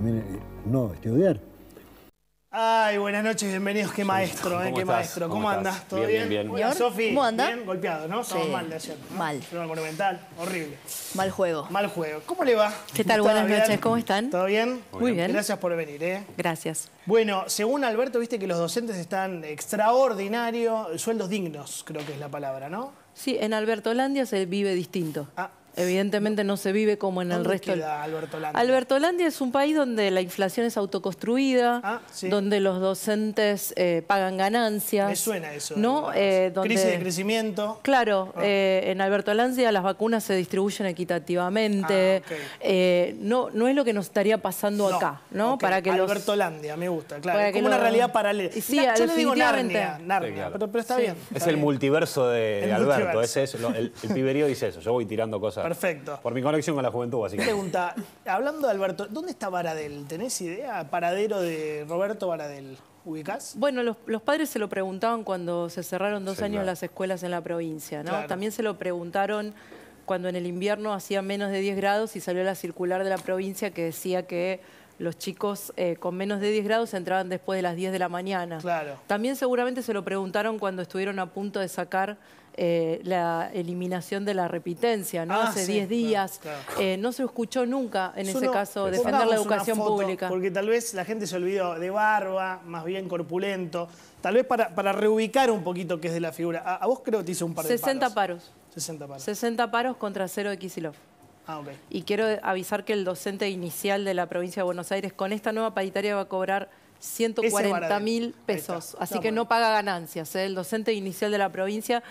Eh, no estudiar. Ay, buenas noches, bienvenidos. Qué maestro, eh, qué maestro. ¿Cómo, andás? ¿Todo bien? Bien, Sofi, ¿cómo Bien, golpeado, ¿no? mal de ayer. ¿no? Mal. monumental, horrible. Mal juego. Mal juego. ¿Cómo le va? ¿Qué tal? Buenas noches, ¿cómo están? ¿Todo bien? Muy bien. Gracias por venir, ¿eh? Gracias. Bueno, según Alberto, viste que los docentes están extraordinarios, sueldos dignos, creo que es la palabra, ¿no? Sí, en Alberto Landia se vive distinto. Ah. Evidentemente no se vive como en el resto. Queda Alberto Landia es un país donde la inflación es autoconstruida, ah, donde los docentes eh, pagan ganancias. Me suena eso. ¿no? Eh, donde... Crisis de crecimiento. Claro, ah. eh, En Alberto Landia las vacunas se distribuyen equitativamente. Ah, no, no es lo que nos estaría pasando acá, ¿no? Para que Alberto me gusta, claro. es como una realidad paralela. Sí, yo digo Narnia, Narnia pero, está bien. es el multiverso de, Alberto, es, el, el piberío dice eso, yo voy tirando cosas Perfecto. Por mi conexión con la juventud, así Pregunta, hablando de Alberto, ¿dónde está Varadel? ¿Tenés idea? Paradero de Roberto Varadel. ¿Ubicás? Bueno, los, padres se lo preguntaban cuando se cerraron dos años las escuelas en la provincia, ¿no? También se lo preguntaron cuando en el invierno hacía menos de 10 grados y salió la circular de la provincia que decía que los chicos eh, con menos de 10 grados entraban después de las 10 de la mañana. Claro. También seguramente se lo preguntaron cuando estuvieron a punto de sacar eh, la eliminación de la repitencia, ¿no? Ah, Hace 10 días. Eh, no se escuchó nunca, en ese caso, defender la educación pública. Porque tal vez la gente se olvidó de barba, más bien corpulento. Tal vez para, reubicar un poquito qué es de la figura. A, vos creo que te hizo un par de 60 paros. 60 paros. 60 paros contra cero de Kisilov. Ah, ok Y quiero avisar que el docente inicial de la provincia de Buenos Aires con esta nueva paritaria va a cobrar 140 mil pesos. Así que no paga ganancias. ¿eh? El docente inicial de la provincia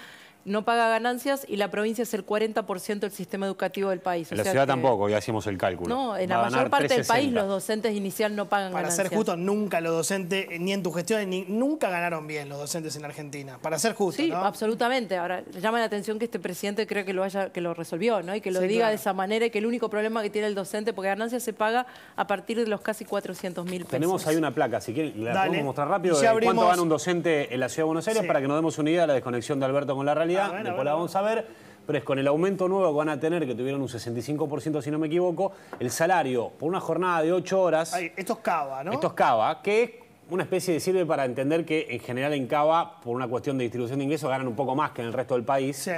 no paga ganancias y la provincia es el 40% del sistema educativo del país. En la ciudad tampoco, ya hacemos el cálculo. No, en la mayor parte del país los docentes inicial no pagan ganancias. Para ser justo, nunca los docentes, eh, ni en tu gestión, ni, nunca ganaron bien los docentes en Argentina. Para ser justo, Sí, absolutamente. Ahora, llama la atención que este presidente creo que lo, haya, que lo resolvió, ¿no? Y que lo diga de esa manera y que el único problema que tiene el docente, porque ganancias se paga a partir de los casi 400 mil pesos. Tenemos ahí una placa, si quieren, la podemos mostrar rápido. De ¿Cuánto gana un docente en la Ciudad de Buenos Aires? Para que nos demos una idea de la desconexión de Alberto con la realidad realidad, después la vamos a ver. Pero es con el aumento nuevo que van a tener, que tuvieron un 65% si no me equivoco, el salario por una jornada de 8 horas. esto es cava, ¿no? Esto es cava, que es una especie de sirve para entender que en general en cava, por una cuestión de distribución de ingresos, ganan un poco más que en el resto del país. Sí.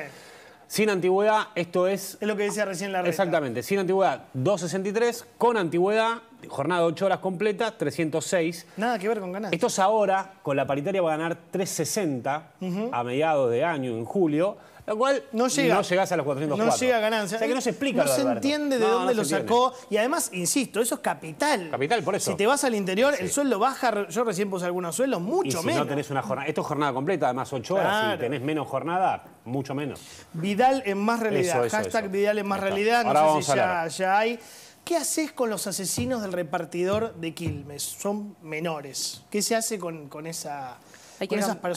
Sin antigüedad, esto es... Es lo que decía recién la red. Exactamente, sin antigüedad 263, con antigüedad, jornada de 8 horas completa, 306. Nada que ver con ganar. Esto es ahora, con la paritaria va a ganar 360 a mediados de año, en julio. Lo cual no llega. No llegás a los 404. No llega ganancia. O sea que no se explica. No se entiende de dónde lo sacó. Y además, insisto, eso es capital. Capital, por eso. Si te vas al interior, el suelo baja. Yo recién puse algunos suelos, mucho y si menos. No tenés una jornada. Esto es jornada completa, además 8 horas. Si tenés menos jornada, mucho menos. Vidal en más realidad. Hashtag Vidal en más realidad. Ahora no sé ya, hay. ¿Qué haces con los asesinos del repartidor de Quilmes? Son menores. ¿Qué se hace con, con esa.? Hay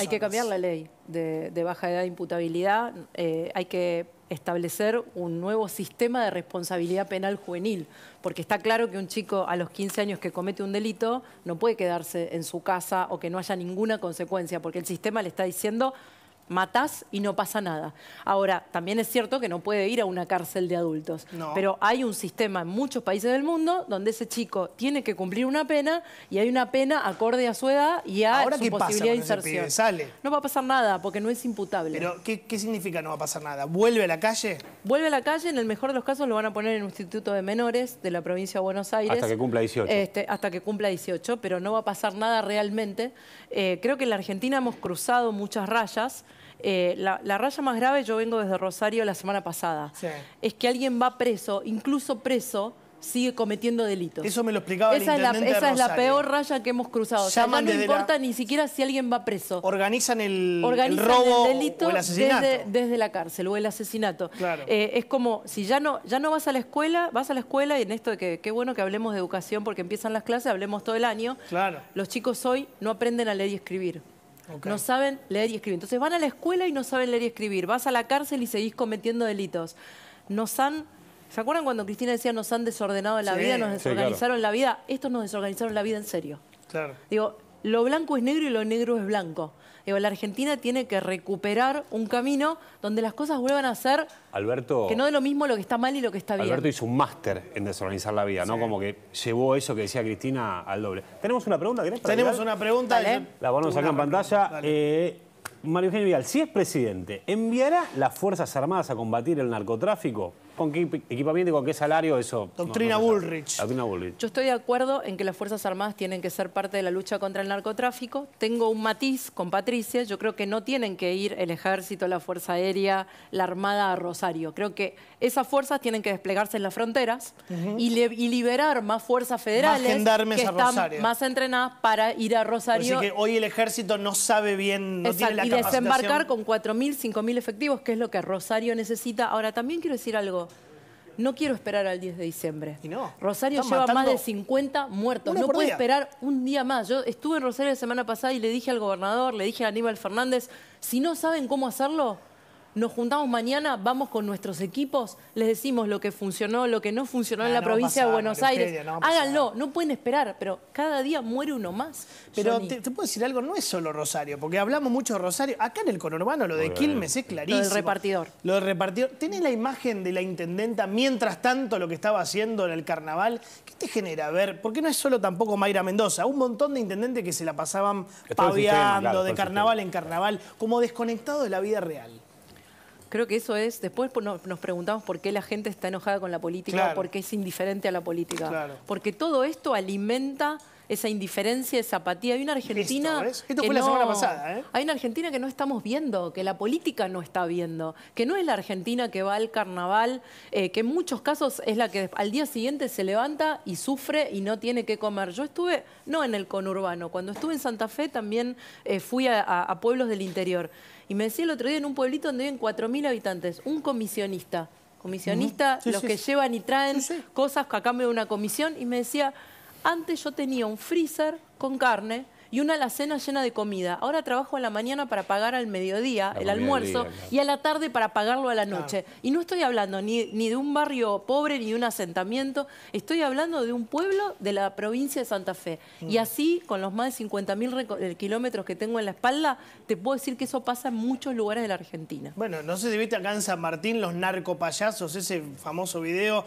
que, cambiar la ley de, baja edad de imputabilidad, eh, hay que establecer un nuevo sistema de responsabilidad penal juvenil, porque está claro que un chico a los 15 años que comete un delito no puede quedarse en su casa o que no haya ninguna consecuencia, porque el sistema le está diciendo matás y no pasa nada. Ahora, también es cierto que no puede ir a una cárcel de adultos, pero hay un sistema en muchos países del mundo donde ese chico tiene que cumplir una pena y hay una pena acorde a su edad y a su posibilidad de inserción. ¿Sale? No va a pasar nada porque no es imputable. ¿qué, significa no va a pasar nada? ¿Vuelve a la calle? Vuelve a la calle, en el mejor de los casos lo van a poner en un instituto de menores de la provincia de Buenos Aires. Hasta que cumpla 18. Este, hasta que cumpla 18, pero no va a pasar nada realmente. Eh, creo que en la Argentina hemos cruzado muchas rayas. Eh, la, raya más grave, yo vengo desde Rosario la semana pasada, es que alguien va preso, incluso preso, sigue cometiendo delitos. Eso me lo explicaba esa es la, Esa es la peor raya que hemos cruzado. no importa ni siquiera si alguien va preso. Organizan el, el robo el delito Desde, la cárcel o el asesinato. Eh, es como, si ya no, vas a la escuela, vas a la escuela y en esto de que qué bueno que hablemos de educación porque empiezan las clases, hablemos todo el año. Los chicos hoy no aprenden a leer y escribir. No saben leer y escribir. Entonces van a la escuela y no saben leer y escribir. Vas a la cárcel y seguís cometiendo delitos. Nos han... ¿Se acuerdan cuando Cristina decía nos han desordenado la vida, nos desorganizaron la vida? Estos nos desorganizaron la vida en serio. Claro. Digo, lo blanco es negro y lo negro es blanco. la Argentina tiene que recuperar un camino donde las cosas vuelvan a ser Alberto, que no es lo mismo lo que está mal y lo que está bien. Alberto hizo un máster en desorganizar la vida, ¿no? Como que llevó eso que decía Cristina al doble. ¿Tenemos una pregunta? ¿Querés Tenemos una pregunta. La vamos a en pantalla. Eh, Mario Eugenio si es presidente, ¿enviará las Fuerzas Armadas a combatir el narcotráfico? ¿Con qué equipamiento y con qué salario? Eso. Doctrina Bullrich. Yo estoy de acuerdo en que las Fuerzas Armadas tienen que ser parte de la lucha contra el narcotráfico. Tengo un matiz con Patricia. Yo creo que no tienen que ir el Ejército, la Fuerza Aérea, la Armada a Rosario. Creo que esas fuerzas tienen que desplegarse en las fronteras y, liberar más fuerzas federales más que más entrenadas para ir a Rosario. Así que hoy el Ejército no sabe bien, no tiene la Y desembarcar con 4.000, 5.000 efectivos, que es lo que Rosario necesita. Ahora, también quiero decir algo. No quiero esperar al 10 de diciembre. Rosario lleva más de 50 muertos. No puede esperar un día más. Yo estuve en Rosario la semana pasada y le dije al gobernador, le dije a Aníbal Fernández, si no saben cómo hacerlo, nos juntamos mañana, vamos con nuestros equipos, les decimos lo que funcionó, lo que no funcionó en ah, la provincia de Buenos Aires. Háganlo, no pueden esperar, pero cada día muere uno más. Pero te, puedo decir algo, no es solo Rosario, porque hablamos mucho de Rosario. Acá en el conurbano lo de Quilmes es clarísimo. Lo del repartidor. Lo del repartidor. Tenés la imagen de la intendenta, mientras tanto lo que estaba haciendo en el carnaval. ¿Qué te genera? A ver, porque no es solo tampoco Mayra Mendoza, un montón de intendentes que se la pasaban paviando de carnaval en carnaval, como desconectado de la vida real. Creo que eso es, después nos preguntamos por qué la gente está enojada con la política, o por qué es indiferente a la política. Porque todo esto alimenta esa indiferencia, esa apatía. Hay una Argentina. que no, pasada, ¿eh? Hay una Argentina que no estamos viendo, que la política no está viendo, que no es la Argentina que va al carnaval, eh, que en muchos casos es la que al día siguiente se levanta y sufre y no tiene que comer. Yo estuve, no en el conurbano, cuando estuve en Santa Fe también eh, fui a pueblos del interior. Y me decía el otro día en un pueblito donde viven 4.000 habitantes, un comisionista. Comisionista, los que llevan y traen cosas a cambio de una comisión. Y me decía, antes yo tenía un freezer con carne y una alacena llena de comida. Ahora trabajo a la mañana para pagar al mediodía el almuerzo y a la tarde para pagarlo a la noche. Y no estoy hablando ni, de un barrio pobre ni de un asentamiento, estoy hablando de un pueblo de la provincia de Santa Fe. Y mm. así, con los más de 50.000 eh, kilómetros que tengo en la espalda, te puedo decir que eso pasa en muchos lugares de la Argentina. Bueno, no sé si viste acá en San Martín los narcopayazos, ese famoso video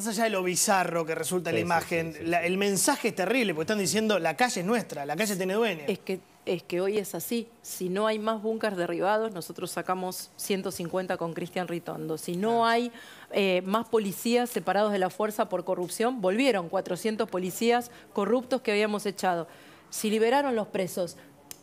Más allá de lo bizarro que resulta la imagen, el mensaje es terrible, porque están diciendo la calle es nuestra, la calle tiene dueño. Es que, es que hoy es así. Si no hay más búnkers derribados, nosotros sacamos 150 con Cristian Ritondo. Si no hay eh, más policías separados de la fuerza por corrupción, volvieron 400 policías corruptos que habíamos echado. Si liberaron los presos,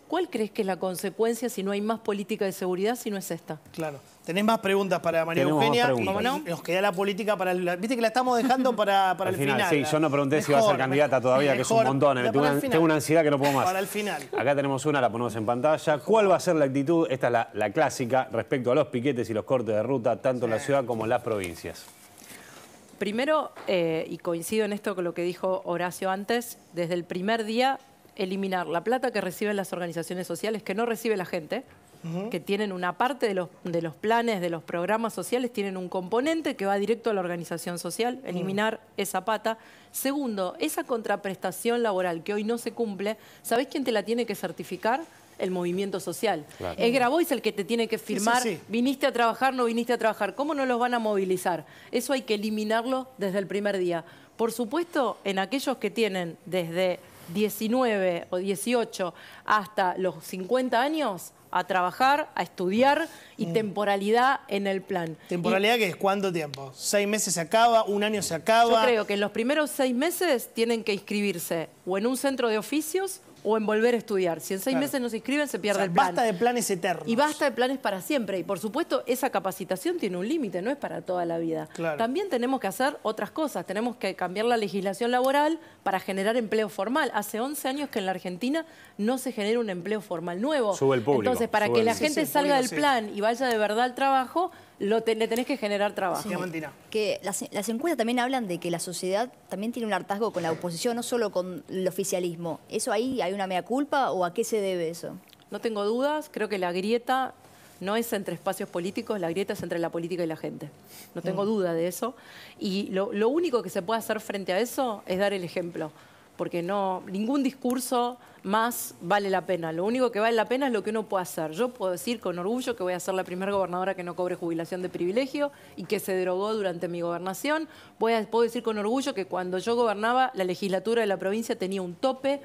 ¿Cuál crees que es la consecuencia si no hay más política de seguridad si no es esta? Claro. ¿Tenés más preguntas para María Eugenia? ¿Cómo no? Nos queda la política para el. Viste que la estamos dejando para, para el final. Sí, yo no pregunté si va a ser candidata todavía, que es un montón. Eh. Tengo una, ansiedad que no puedo más. Para el final. Acá tenemos una, la ponemos en pantalla. ¿Cuál va a ser la actitud? Esta es la, clásica respecto a los piquetes y los cortes de ruta, tanto en la ciudad como en las provincias. Primero, eh, y coincido en esto con lo que dijo Horacio antes, desde el primer día eliminar la plata que reciben las organizaciones sociales, que no recibe la gente, que tienen una parte de los, de los, planes, de los programas sociales, tienen un componente que va directo a la organización social, eliminar esa pata. Segundo, esa contraprestación laboral que hoy no se cumple, ¿sabés quién te la tiene que certificar? el movimiento social. Claro. Es el que te tiene que firmar, viniste a trabajar, no viniste a trabajar, ¿cómo no los van a movilizar? Eso hay que eliminarlo desde el primer día. Por supuesto, en aquellos que tienen desde 19 o 18 hasta los 50 años a trabajar, a estudiar y mm. temporalidad en el plan. ¿Temporalidad que es cuánto tiempo? ¿Seis meses se acaba? ¿Un año se acaba? Yo creo que en los primeros seis meses tienen que inscribirse o en un centro de oficios o en volver a estudiar. Si en seis meses no se inscriben, se pierde el plan. Basta de planes eternos. Y basta de planes para siempre. Y por supuesto, esa capacitación tiene un límite, no es para toda la vida. También tenemos que hacer otras cosas. Tenemos que cambiar la legislación laboral para generar empleo formal. Hace 11 años que en la Argentina no se genera un empleo formal nuevo. Sube el público. Entonces, para que la gente salga del plan y vaya de verdad al trabajo, le tenés que generar trabajo. Que las, encuestas también hablan de que la sociedad también tiene un hartazgo con la oposición, no solo con el oficialismo. ¿Eso ahí hay una mea culpa o a qué se debe eso? No tengo dudas, creo que la grieta no es entre espacios políticos, la grieta es entre la política y la gente. No tengo mm. duda de eso. Y lo único que se puede hacer frente a eso es dar el ejemplo porque no, ningún discurso más vale la pena. Lo único que vale la pena es lo que uno puede hacer. Yo puedo decir con orgullo que voy a ser la primera gobernadora que no cobre jubilación de privilegio y que se derogó durante mi gobernación. Voy puedo decir con orgullo que cuando yo gobernaba, la legislatura de la provincia tenía un tope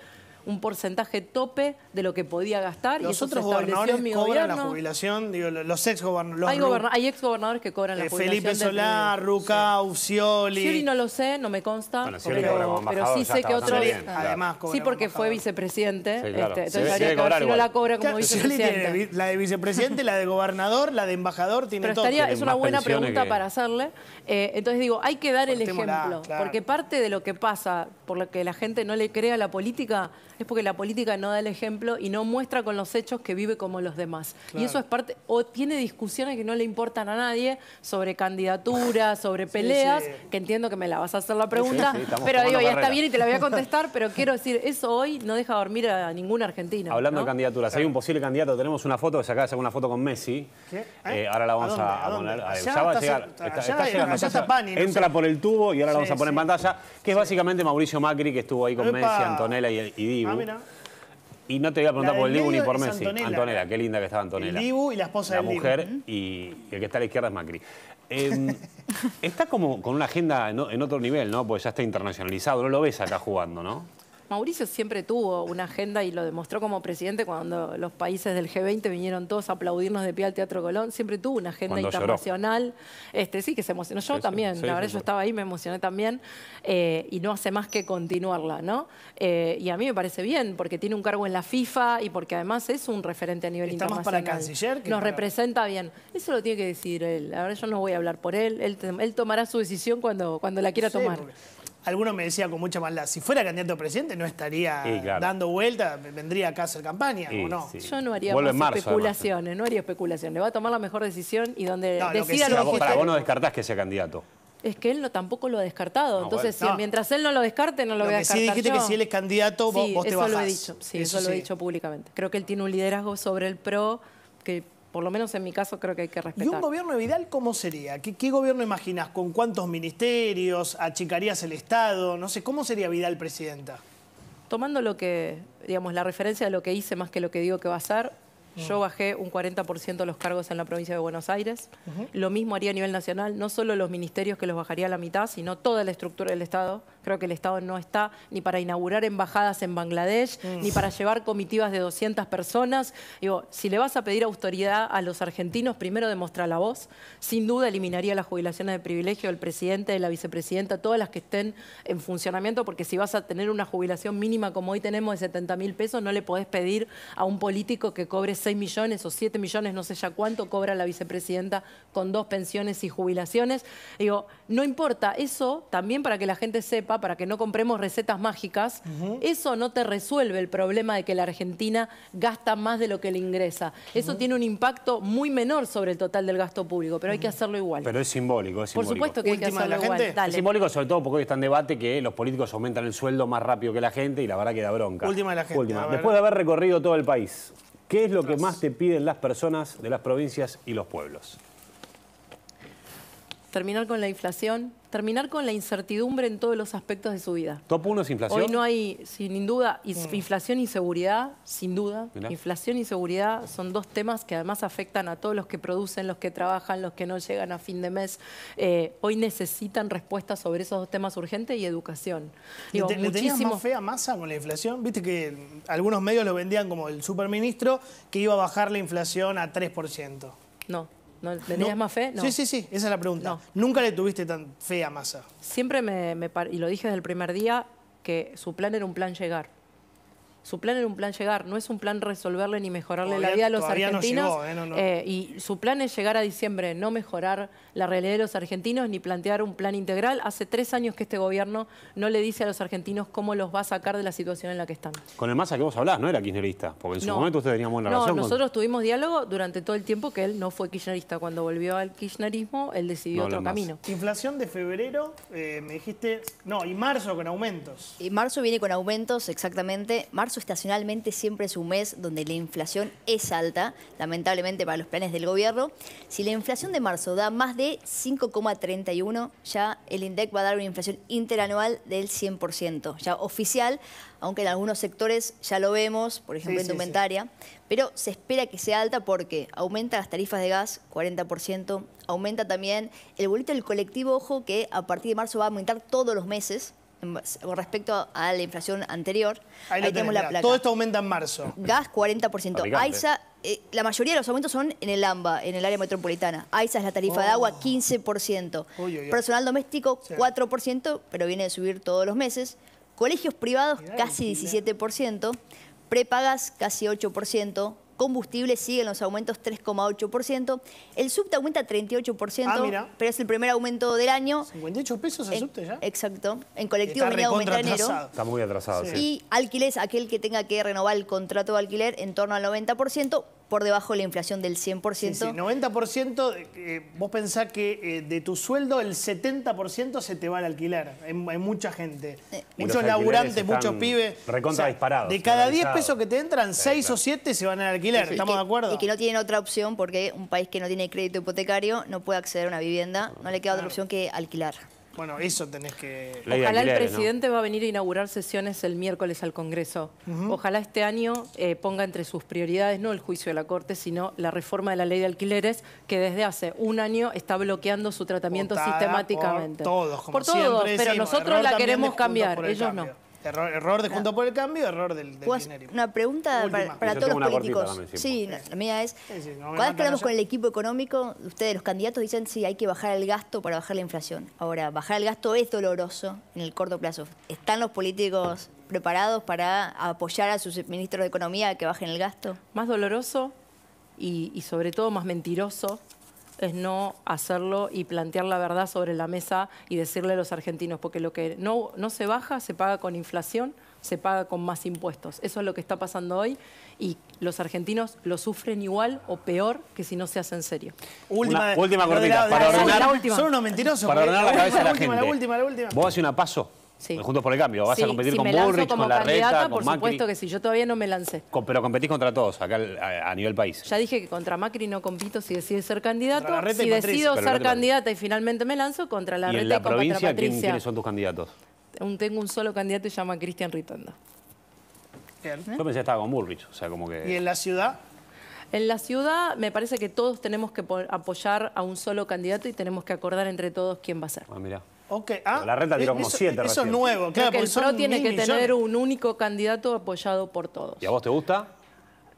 un porcentaje tope de lo que podía gastar. y eso otros gobernadores mi cobran la jubilación, digo, los ex gobernadores. Hay, exgobernadores hay ex gobernadores que cobran la eh, jubilación. Felipe Solá, Ruca, sí. Scioli. no lo sé, no me consta. Bueno, pero, pero, sí sé que otra Bien, además, sí, porque fue vicepresidente. Este, entonces habría que si no la cobra como la de vicepresidente, la de gobernador, la de embajador, tiene pero estaría, Es una buena pregunta para hacerle. Eh, entonces digo, hay que dar el ejemplo. Porque parte de lo que pasa, por lo que la gente no le crea la política, es porque la política no da el ejemplo y no muestra con los hechos que vive como los demás. Y eso es parte, o tiene discusiones que no le importan a nadie sobre candidaturas, sobre peleas, que entiendo que me la vas a hacer la pregunta, pero digo, ya está bien y te la voy a contestar, pero quiero decir, eso hoy no deja dormir a ninguna argentina Hablando de candidaturas, hay un posible candidato, tenemos una foto, se acaba de sacar una foto con Messi. ¿Eh? Eh, ahora la vamos a, poner. A entra por el tubo y ahora la vamos a poner en pantalla, que es básicamente Mauricio Macri, que estuvo ahí con Messi, Antonella y, y Ah, y no te voy a preguntar por el Dibu ni por Messi. Antonella. qué linda que estaba Antonella. El Dibu y la esposa de la mujer Y, el que está a la izquierda es Macri. Em, está como con una agenda en, otro nivel, ¿no? Porque ya está internacionalizado, no lo ves acá jugando, ¿no? Mauricio siempre tuvo una agenda y lo demostró como presidente cuando los países del G20 vinieron todos a aplaudirnos de pie al Teatro Colón. Siempre tuvo una agenda internacional. Este, sí, que se emocionó. Yo también, la verdad, yo estaba ahí, me emocioné también. Eh, y no hace más que continuarla, ¿no? Eh, y a mí me parece bien, porque tiene un cargo en la FIFA y porque además es un referente a nivel internacional. Más para canciller Nos representa bien. Eso lo tiene que decir él. La verdad, yo no voy a hablar por él. Él, tomará su decisión cuando, cuando la quiera tomar alguno me decía con mucha maldad, si fuera candidato a presidente no estaría dando vuelta, vendría acá a hacer campaña, ¿o no? Yo no haría especulaciones, no haría especulaciones. Le va a tomar la mejor decisión y donde decida lo que lo Para vos no descartás que sea candidato. Es que él no, tampoco lo ha descartado. Entonces, mientras él no lo descarte, no lo, voy a descartar. Sí, dijiste que si él es candidato, vos, te eso Lo he dicho, sí, eso, lo he dicho públicamente. Creo que él tiene un liderazgo sobre el PRO que por lo menos en mi caso creo que hay que respetar. ¿Y un gobierno de Vidal cómo sería? ¿Qué, gobierno imaginas? ¿Con cuántos ministerios? ¿Achicarías el Estado? No sé, ¿cómo sería Vidal presidenta? Tomando lo que, digamos, la referencia de lo que hice más que lo que digo que va a ser, yo bajé un 40% los cargos en la provincia de Buenos Aires. Lo mismo haría a nivel nacional, no solo los ministerios que los bajaría a la mitad, sino toda la estructura del Estado. Creo que el Estado no está ni para inaugurar embajadas en Bangladesh, mm. ni para llevar comitivas de 200 personas. Digo, si le vas a pedir autoridad a los argentinos, primero demostrar la voz. Sin duda eliminaría las jubilaciones de privilegio del presidente, de la vicepresidenta, todas las que estén en funcionamiento, porque si vas a tener una jubilación mínima como hoy tenemos de 70 mil pesos, no le podés pedir a un político que cobre 6 millones o 7 millones, no sé ya cuánto cobra la vicepresidenta con dos pensiones y jubilaciones. Digo, no importa, eso también para que la gente sepa, para que no compremos recetas mágicas, eso no te resuelve el problema de que la Argentina gasta más de lo que le ingresa. Eso tiene un impacto muy menor sobre el total del gasto público, pero hay que hacerlo igual. Pero es simbólico, es simbólico. Por supuesto que hay que hacerlo igual. Es simbólico sobre todo porque hoy está en debate que los políticos aumentan el sueldo más rápido que la gente y la verdad queda bronca. Última de la gente. Última. Después de haber recorrido todo el país. ¿Qué es lo que más te piden las personas de las provincias y los pueblos? Terminar con la inflación, terminar con la incertidumbre en todos los aspectos de su vida. Top 1 es inflación. Hoy no hay, sin duda, mm. inflación y seguridad, sin duda. Inflación y seguridad son dos temas que además afectan a todos los que producen, los que trabajan, los que no llegan a fin de mes. Eh, hoy necesitan respuestas sobre esos dos temas urgentes y educación. ¿Le, tenías más fe a masa con la inflación? Viste que algunos medios lo vendían como el superministro que iba a bajar la inflación a 3%. No. ¿Tenías más fe? No. Sí, sí, sí, esa es la pregunta. Nunca le tuviste tan fe a Massa. Siempre me, me y lo dije desde el primer día, que su plan era un plan llegar. Su plan era un plan llegar, no es un plan resolverle ni mejorarle la vida a los argentinos. ¿eh? Eh, y su plan es llegar a diciembre, no mejorar la realidad de los argentinos ni plantear un plan integral. Hace tres años que este gobierno no le dice a los argentinos cómo los va a sacar de la situación en la que están. Con el masa que vos hablás, no era kirchnerista, porque en su momento usted teníamos buena relación. No, nosotros tuvimos diálogo durante todo el tiempo que él no fue kirchnerista. Cuando volvió al kirchnerismo, él decidió otro camino. Inflación de febrero, eh, me dijiste, no, y marzo con aumentos. Y marzo viene con aumentos, exactamente marzo estacionalmente siempre es un mes donde la inflación es alta, lamentablemente para los planes del gobierno. Si la inflación de marzo da más de 5,31, ya el INDEC va a dar una inflación interanual del 100%, ya oficial, aunque en algunos sectores ya lo vemos, por ejemplo en indumentaria, pero se espera que sea alta porque aumenta las tarifas de gas 40%, aumenta también el boleto del colectivo, ojo, que a partir de marzo va a aumentar todos los meses, con respecto a la inflación anterior. Ahí, tenemos la placa. Todo esto aumenta en marzo. Gas, 40%. AISA, eh, la mayoría de los aumentos son en el AMBA, en el área metropolitana. AISA es la tarifa de agua, 15%. Personal doméstico, 4%, pero viene de subir todos los meses. Colegios privados, casi 17%. Prepagas, casi 8% combustible siguen los aumentos 3,8%. El subte aumenta 38%, ah, pero es el primer aumento del año. 58 pesos el subte ya. Exacto. En colectivo venía a enero. Está muy atrasado, Y alquiler aquel que tenga que renovar el contrato de alquiler, en torno al 90% por debajo de la inflación del 100%. Sí, 90%, eh, vos pensás que eh, de tu sueldo el 70% se te va al alquilar. Hay, mucha gente. Eh, muchos laburantes, muchos pibes. Recontra disparado. De cada 10 pesos que te entran, 6 o 7 se van al alquiler, ¿Estamos de acuerdo? Y que no tienen otra opción porque un país que no tiene crédito hipotecario no puede acceder a una vivienda. No le queda otra opción que alquilar. Bueno, eso tenés que... Ojalá el presidente va a venir a inaugurar sesiones el miércoles al Congreso. Ojalá este año eh, ponga entre sus prioridades no el juicio de la Corte, sino la reforma de la ley de alquileres, que desde hace un año está bloqueando su tratamiento sistemáticamente. Por todos, por todos, pero nosotros la queremos cambiar, ellos no. Error, de Junto por el Cambio, error del, del Una pregunta para, todos los políticos. Sí, la, mía es, ¿cuándo hablamos con el equipo económico, ustedes los candidatos dicen si hay que bajar el gasto para bajar la inflación. Ahora, bajar el gasto es doloroso en el corto plazo. ¿Están los políticos preparados para apoyar a su ministros de Economía que bajen el gasto? Más doloroso y sobre todo más mentiroso es no hacerlo y plantear la verdad sobre la mesa y decirle a los argentinos, porque lo que no, no se baja se paga con inflación, se paga con más impuestos. Eso es lo que está pasando hoy y los argentinos lo sufren igual o peor que si no se hacen serio. Última, última cortita. para ordenar, Son mentirosos. Para ordenar la cabeza de la, gente. la última, Vos haces una paso Juntos por el cambio. Vas a competir con Bullrich, con la Reta, por supuesto que sí, yo todavía no me lancé. pero competís contra todos acá a, nivel país. Ya dije que contra Macri no compito si decido ser candidato. Si decido ser candidata y finalmente me lanzo, contra la ¿Y en la contra provincia, Patricia. ¿Quiénes son tus candidatos? tengo un solo candidato y se llama Cristian Ritondo. Yo pensé que estaba con Bullrich, ¿Y en la ciudad? En la ciudad me parece que todos tenemos que apoyar a un solo candidato y tenemos que acordar entre todos quién va a ser. Ah, mira. Ah, la renta tiró como eso, Eso es nuevo, el PRO tiene que tener un único candidato apoyado por todos. ¿Y a vos te gusta?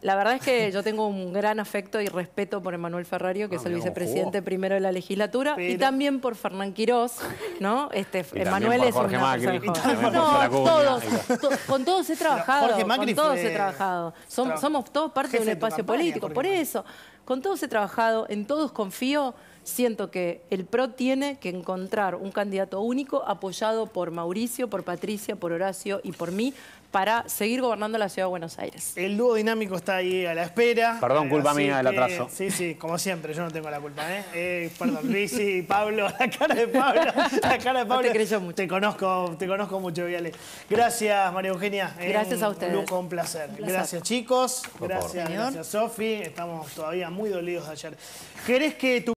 La verdad es que yo tengo un gran afecto y respeto por Emanuel Ferrario, que ah, es el vicepresidente primero de la legislatura, y también por Fernán Quirós, ¿no? Este, y Emanuel es un Macri, No, todos, con todos he trabajado, con todos he trabajado. somos todos parte de un espacio político, por eso. Con todos he trabajado, en todos confío siento que el PRO tiene que encontrar un candidato único apoyado por Mauricio, por Patricia, por Horacio y por mí para seguir gobernando la Ciudad de Buenos Aires. El dúo dinámico está ahí a la espera. Perdón, culpa mía del atraso. Sí, sí, como siempre, yo no tengo la culpa. ¿eh? eh perdón, Luis y Pablo, la cara de Pablo. La cara de Pablo. te creyó mucho. Te conozco, te conozco mucho, Viale. Gracias, María Eugenia. Eh, gracias a ustedes. un placer. Gracias, chicos. gracias, gracias, Sofi. Estamos todavía muy dolidos de ayer. ¿Querés que tu